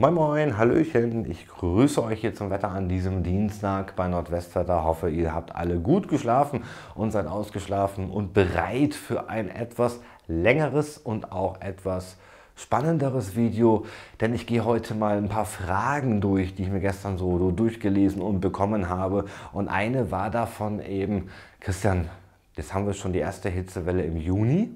Moin Moin, Hallöchen, ich grüße euch hier zum Wetter an diesem Dienstag bei Nordwestwetter. Hoffe, ihr habt alle gut geschlafen und seid ausgeschlafen und bereit für ein etwas längeres und auch etwas spannenderes Video, denn ich gehe heute mal ein paar Fragen durch, die ich mir gestern so durchgelesen und bekommen habe. Und eine war davon eben, Christian, jetzt haben wir schon die erste Hitzewelle im Juni.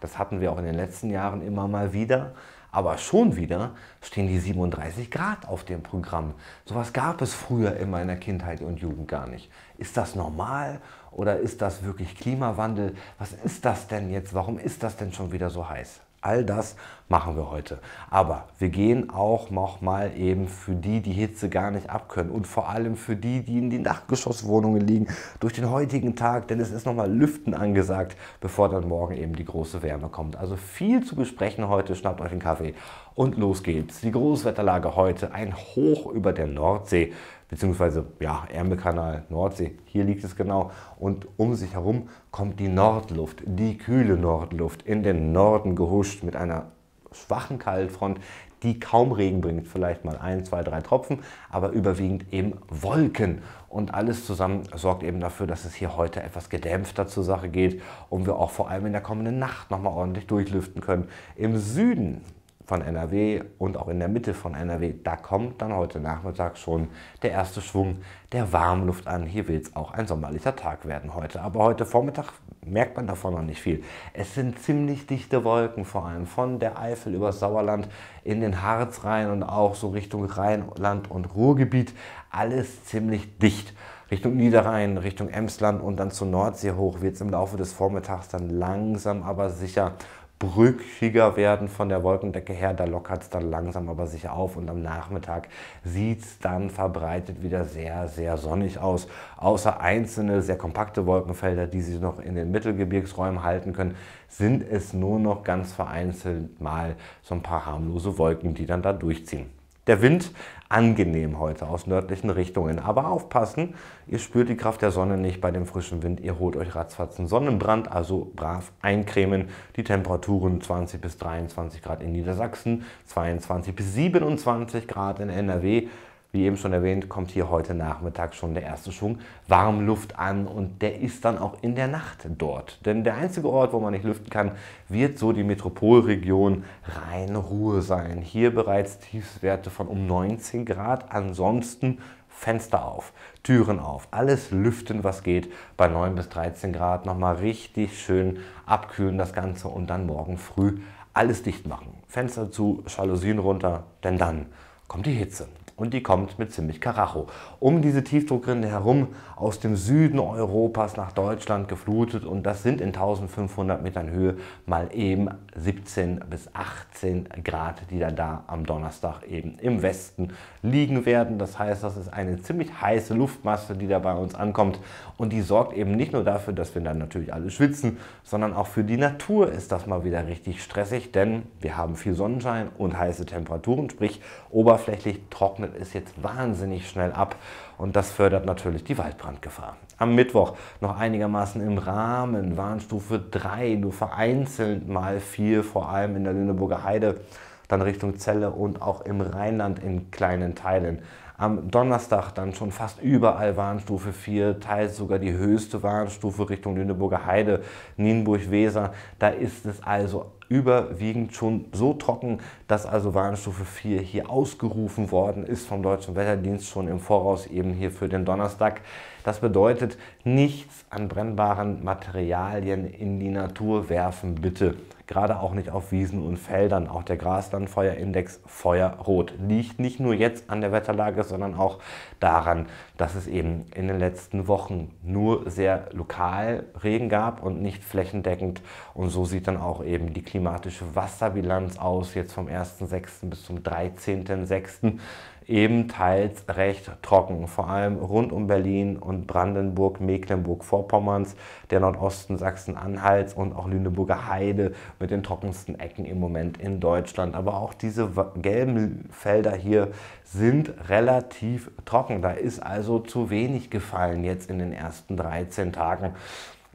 Das hatten wir auch in den letzten Jahren immer mal wieder. Aber schon wieder stehen die 37 Grad auf dem Programm. Sowas gab es früher in meiner Kindheit und Jugend gar nicht. Ist das normal oder ist das wirklich Klimawandel? Was ist das denn jetzt? Warum ist das denn schon wieder so heiß? All das machen wir heute. Aber wir gehen auch nochmal eben für die, die Hitze gar nicht abkönnen und vor allem für die, die in den Dachgeschosswohnungen liegen, durch den heutigen Tag, denn es ist nochmal Lüften angesagt, bevor dann morgen eben die große Wärme kommt. Also viel zu besprechen heute, schnappt euch einen Kaffee und los geht's. Die Großwetterlage heute, ein Hoch über der Nordsee beziehungsweise ja, Ärmelkanal, Nordsee, hier liegt es genau. Und um sich herum kommt die Nordluft, die kühle Nordluft in den Norden gehuscht mit einer schwachen Kaltfront, die kaum Regen bringt, vielleicht mal ein, zwei, drei Tropfen, aber überwiegend eben Wolken. Und alles zusammen sorgt eben dafür, dass es hier heute etwas gedämpfter zur Sache geht und wir auch vor allem in der kommenden Nacht nochmal ordentlich durchlüften können. Im Süden von NRW und auch in der Mitte von NRW, da kommt dann heute Nachmittag schon der erste Schwung der Warmluft an. Hier wird es auch ein sommerlicher Tag werden heute. Aber heute Vormittag merkt man davon noch nicht viel. Es sind ziemlich dichte Wolken, vor allem von der Eifel über Sauerland in den Harz rein und auch so Richtung Rheinland und Ruhrgebiet. Alles ziemlich dicht. Richtung Niederrhein, Richtung Emsland und dann zur Nordsee hoch wird es im Laufe des Vormittags dann langsam aber sicher brüchiger werden von der Wolkendecke her. Da lockert es dann langsam aber sicher auf und am Nachmittag sieht es dann verbreitet wieder sehr, sehr sonnig aus. Außer einzelne sehr kompakte Wolkenfelder, die sich noch in den Mittelgebirgsräumen halten können, sind es nur noch ganz vereinzelt mal so ein paar harmlose Wolken, die dann da durchziehen. Der Wind angenehm heute aus nördlichen Richtungen. Aber aufpassen, ihr spürt die Kraft der Sonne nicht bei dem frischen Wind. Ihr holt euch ratzfatz Sonnenbrand, also brav eincremen. Die Temperaturen 20 bis 23 Grad in Niedersachsen, 22 bis 27 Grad in NRW wie eben schon erwähnt, kommt hier heute Nachmittag schon der erste Schwung Warmluft an und der ist dann auch in der Nacht dort. Denn der einzige Ort, wo man nicht lüften kann, wird so die Metropolregion Rhein-Ruhr sein. Hier bereits Tiefstwerte von um 19 Grad, ansonsten Fenster auf, Türen auf, alles lüften, was geht. Bei 9 bis 13 Grad nochmal richtig schön abkühlen das Ganze und dann morgen früh alles dicht machen. Fenster zu, Jalousien runter, denn dann kommt die Hitze und die kommt mit ziemlich Karacho. Um diese Tiefdruckrinde herum aus dem Süden Europas nach Deutschland geflutet und das sind in 1500 Metern Höhe mal eben 17 bis 18 Grad, die dann da am Donnerstag eben im Westen liegen werden. Das heißt, das ist eine ziemlich heiße Luftmasse, die da bei uns ankommt und die sorgt eben nicht nur dafür, dass wir dann natürlich alle schwitzen, sondern auch für die Natur ist das mal wieder richtig stressig, denn wir haben viel Sonnenschein und heiße Temperaturen, sprich oberflächlich trocknet wandert es jetzt wahnsinnig schnell ab und das fördert natürlich die Waldbrandgefahr. Am Mittwoch noch einigermaßen im Rahmen, Warnstufe 3, nur vereinzelt mal 4, vor allem in der Lüneburger Heide, dann Richtung Celle und auch im Rheinland in kleinen Teilen. Am Donnerstag dann schon fast überall Warnstufe 4, teils sogar die höchste Warnstufe Richtung Lüneburger Heide, Nienburg-Weser. Da ist es also überwiegend schon so trocken, dass also Warnstufe 4 hier ausgerufen worden ist vom Deutschen Wetterdienst schon im Voraus eben hier für den Donnerstag. Das bedeutet, nichts an brennbaren Materialien in die Natur werfen, bitte gerade auch nicht auf Wiesen und Feldern. Auch der Graslandfeuerindex Feuerrot liegt nicht nur jetzt an der Wetterlage, sondern auch daran, dass es eben in den letzten Wochen nur sehr lokal Regen gab und nicht flächendeckend. Und so sieht dann auch eben die klimatische Wasserbilanz aus, jetzt vom 1.6. bis zum 13.6 eben teils recht trocken, vor allem rund um Berlin und Brandenburg, Mecklenburg-Vorpommerns, der Nordosten Sachsen-Anhalts und auch Lüneburger Heide mit den trockensten Ecken im Moment in Deutschland. Aber auch diese gelben Felder hier sind relativ trocken. Da ist also zu wenig gefallen jetzt in den ersten 13 Tagen.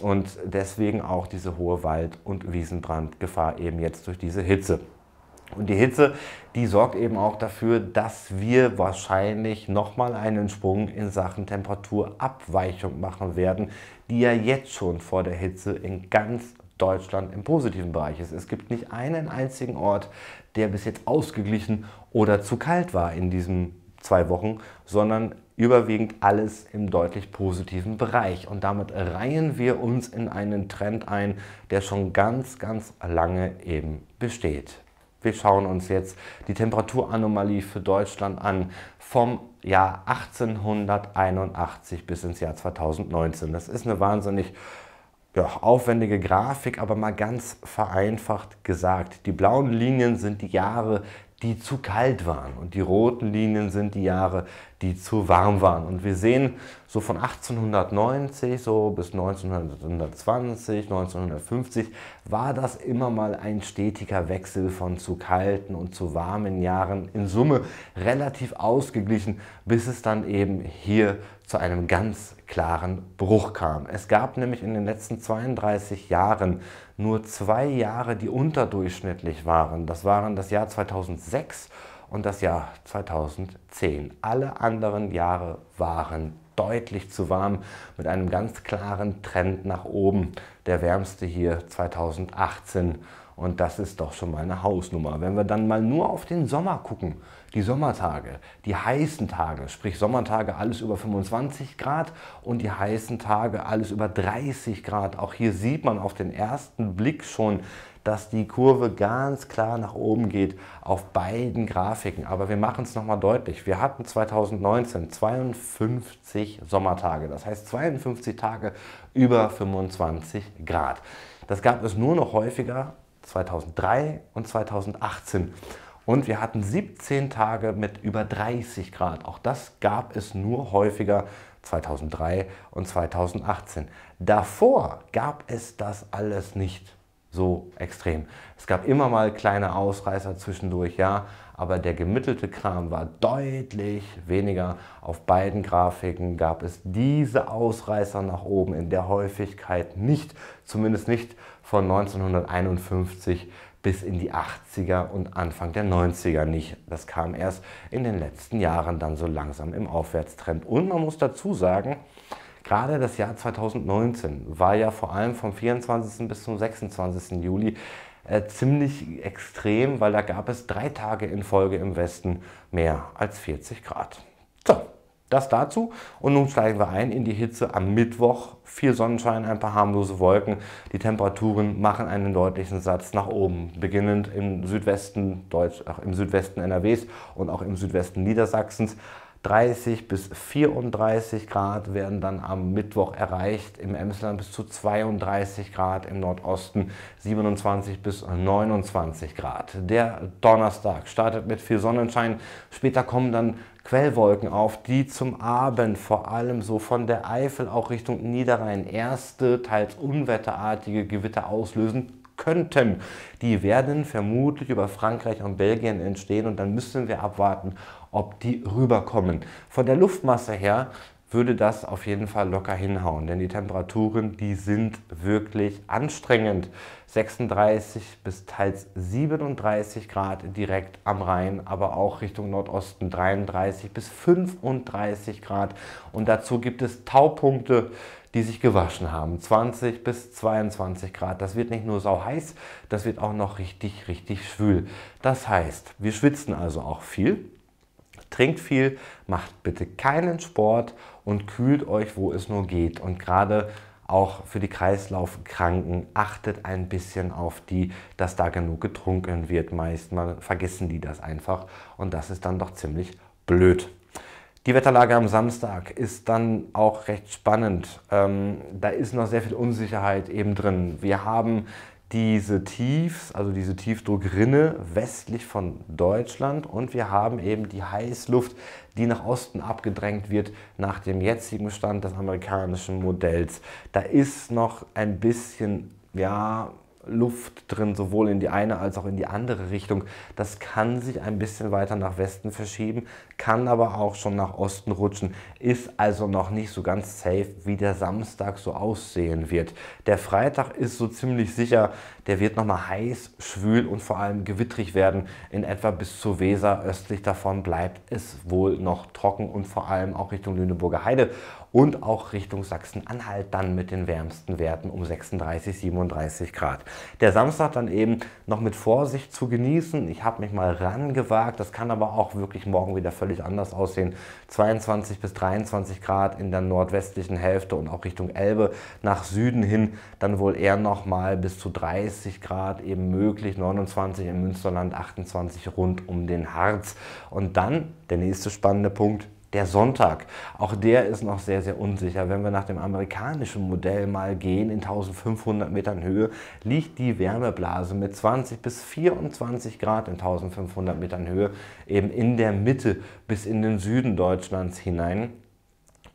Und deswegen auch diese hohe Wald- und Wiesenbrandgefahr eben jetzt durch diese Hitze. Und die Hitze, die sorgt eben auch dafür, dass wir wahrscheinlich nochmal einen Sprung in Sachen Temperaturabweichung machen werden, die ja jetzt schon vor der Hitze in ganz Deutschland im positiven Bereich ist. Es gibt nicht einen einzigen Ort, der bis jetzt ausgeglichen oder zu kalt war in diesen zwei Wochen, sondern überwiegend alles im deutlich positiven Bereich. Und damit reihen wir uns in einen Trend ein, der schon ganz, ganz lange eben besteht. Wir schauen uns jetzt die Temperaturanomalie für Deutschland an vom Jahr 1881 bis ins Jahr 2019. Das ist eine wahnsinnig ja, aufwendige Grafik, aber mal ganz vereinfacht gesagt. Die blauen Linien sind die Jahre, die zu kalt waren und die roten Linien sind die Jahre, die zu warm waren. Und wir sehen so von 1890 so bis 1920, 1950 war das immer mal ein stetiger Wechsel von zu kalten und zu warmen Jahren in Summe relativ ausgeglichen, bis es dann eben hier zu einem ganz klaren Bruch kam. Es gab nämlich in den letzten 32 Jahren nur zwei Jahre, die unterdurchschnittlich waren. Das waren das Jahr 2006 und das Jahr 2010. Alle anderen Jahre waren deutlich zu warm mit einem ganz klaren Trend nach oben. Der wärmste hier 2018 und das ist doch schon mal eine Hausnummer. Wenn wir dann mal nur auf den Sommer gucken, die Sommertage, die heißen Tage, sprich Sommertage alles über 25 Grad und die heißen Tage alles über 30 Grad. Auch hier sieht man auf den ersten Blick schon, dass die Kurve ganz klar nach oben geht auf beiden Grafiken. Aber wir machen es nochmal deutlich. Wir hatten 2019 52 Sommertage, das heißt 52 Tage über 25 Grad. Das gab es nur noch häufiger 2003 und 2018. Und wir hatten 17 Tage mit über 30 Grad. Auch das gab es nur häufiger 2003 und 2018. Davor gab es das alles nicht so extrem. Es gab immer mal kleine Ausreißer zwischendurch, ja, aber der gemittelte Kram war deutlich weniger. Auf beiden Grafiken gab es diese Ausreißer nach oben in der Häufigkeit nicht, zumindest nicht von 1951 bis in die 80er und Anfang der 90er nicht. Das kam erst in den letzten Jahren dann so langsam im Aufwärtstrend. Und man muss dazu sagen, Gerade das Jahr 2019 war ja vor allem vom 24. bis zum 26. Juli äh, ziemlich extrem, weil da gab es drei Tage in Folge im Westen mehr als 40 Grad. So, das dazu. Und nun steigen wir ein in die Hitze am Mittwoch. Viel Sonnenschein, ein paar harmlose Wolken. Die Temperaturen machen einen deutlichen Satz nach oben. Beginnend im Südwesten, Deutsch, im Südwesten NRWs und auch im Südwesten Niedersachsens. 30 bis 34 Grad werden dann am Mittwoch erreicht, im Emsland bis zu 32 Grad, im Nordosten 27 bis 29 Grad. Der Donnerstag startet mit viel Sonnenschein, später kommen dann Quellwolken auf, die zum Abend vor allem so von der Eifel auch Richtung Niederrhein erste, teils unwetterartige Gewitter auslösen könnten. Die werden vermutlich über Frankreich und Belgien entstehen und dann müssen wir abwarten, ob die rüberkommen. Von der Luftmasse her würde das auf jeden Fall locker hinhauen, denn die Temperaturen, die sind wirklich anstrengend. 36 bis teils 37 Grad direkt am Rhein, aber auch Richtung Nordosten 33 bis 35 Grad. Und dazu gibt es Taupunkte, die sich gewaschen haben. 20 bis 22 Grad. Das wird nicht nur sau heiß, das wird auch noch richtig, richtig schwül. Das heißt, wir schwitzen also auch viel. Trinkt viel, macht bitte keinen Sport und kühlt euch, wo es nur geht. Und gerade auch für die Kreislaufkranken achtet ein bisschen auf die, dass da genug getrunken wird. Meistens vergessen die das einfach und das ist dann doch ziemlich blöd. Die Wetterlage am Samstag ist dann auch recht spannend. Ähm, da ist noch sehr viel Unsicherheit eben drin. Wir haben diese Tiefs, also diese Tiefdruckrinne westlich von Deutschland und wir haben eben die Heißluft, die nach Osten abgedrängt wird nach dem jetzigen Stand des amerikanischen Modells. Da ist noch ein bisschen ja, Luft drin, sowohl in die eine als auch in die andere Richtung. Das kann sich ein bisschen weiter nach Westen verschieben, kann aber auch schon nach Osten rutschen, ist also noch nicht so ganz safe, wie der Samstag so aussehen wird. Der Freitag ist so ziemlich sicher, der wird nochmal heiß, schwül und vor allem gewittrig werden. In etwa bis zur Weser östlich davon bleibt es wohl noch trocken und vor allem auch Richtung Lüneburger Heide und auch Richtung Sachsen-Anhalt dann mit den wärmsten Werten um 36, 37 Grad. Der Samstag dann eben noch mit Vorsicht zu genießen. Ich habe mich mal rangewagt, das kann aber auch wirklich morgen wieder völlig anders aussehen. 22 bis 23 Grad in der nordwestlichen Hälfte und auch Richtung Elbe nach Süden hin dann wohl eher nochmal bis zu 30 Grad eben möglich, 29 im Münsterland, 28 rund um den Harz. Und dann der nächste spannende Punkt, der Sonntag, auch der ist noch sehr, sehr unsicher. Wenn wir nach dem amerikanischen Modell mal gehen, in 1500 Metern Höhe, liegt die Wärmeblase mit 20 bis 24 Grad in 1500 Metern Höhe eben in der Mitte bis in den Süden Deutschlands hinein.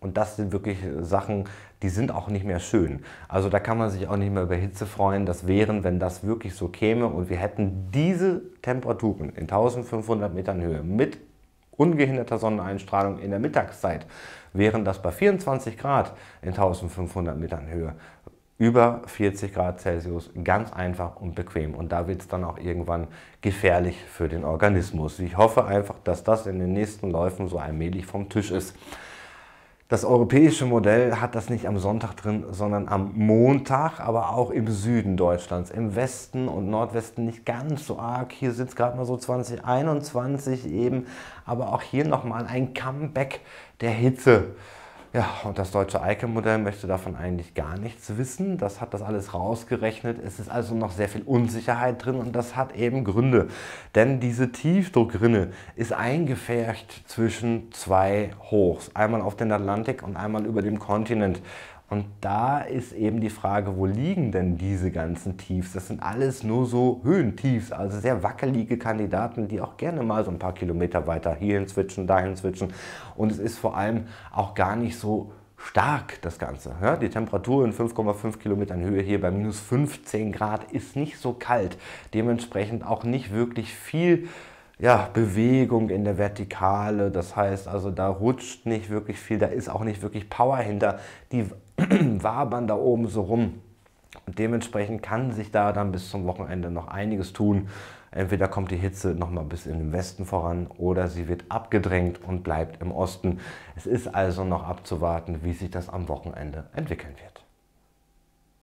Und das sind wirklich Sachen, die sind auch nicht mehr schön. Also da kann man sich auch nicht mehr über Hitze freuen. Das wären, wenn das wirklich so käme und wir hätten diese Temperaturen in 1500 Metern Höhe mit ungehinderter Sonneneinstrahlung in der Mittagszeit, während das bei 24 Grad in 1500 Metern Höhe über 40 Grad Celsius ganz einfach und bequem. Und da wird es dann auch irgendwann gefährlich für den Organismus. Ich hoffe einfach, dass das in den nächsten Läufen so allmählich vom Tisch ist. Das europäische Modell hat das nicht am Sonntag drin, sondern am Montag, aber auch im Süden Deutschlands, im Westen und Nordwesten nicht ganz so arg. Hier sind es gerade mal so 2021 eben, aber auch hier nochmal ein Comeback der Hitze. Ja, und das deutsche ICAM-Modell möchte davon eigentlich gar nichts wissen. Das hat das alles rausgerechnet. Es ist also noch sehr viel Unsicherheit drin und das hat eben Gründe. Denn diese Tiefdruckrinne ist eingefärcht zwischen zwei Hochs. Einmal auf den Atlantik und einmal über dem Kontinent. Und da ist eben die Frage, wo liegen denn diese ganzen Tiefs? Das sind alles nur so Höhentiefs, also sehr wackelige Kandidaten, die auch gerne mal so ein paar Kilometer weiter hierhin switchen, dahin switchen. Und es ist vor allem auch gar nicht so stark, das Ganze. Ja, die Temperatur in 5,5 Kilometern Höhe hier bei minus 15 Grad ist nicht so kalt. Dementsprechend auch nicht wirklich viel ja, Bewegung in der Vertikale. Das heißt also, da rutscht nicht wirklich viel, da ist auch nicht wirklich Power hinter. Die wabern da oben so rum. Und dementsprechend kann sich da dann bis zum Wochenende noch einiges tun. Entweder kommt die Hitze nochmal bis in den Westen voran oder sie wird abgedrängt und bleibt im Osten. Es ist also noch abzuwarten, wie sich das am Wochenende entwickeln wird.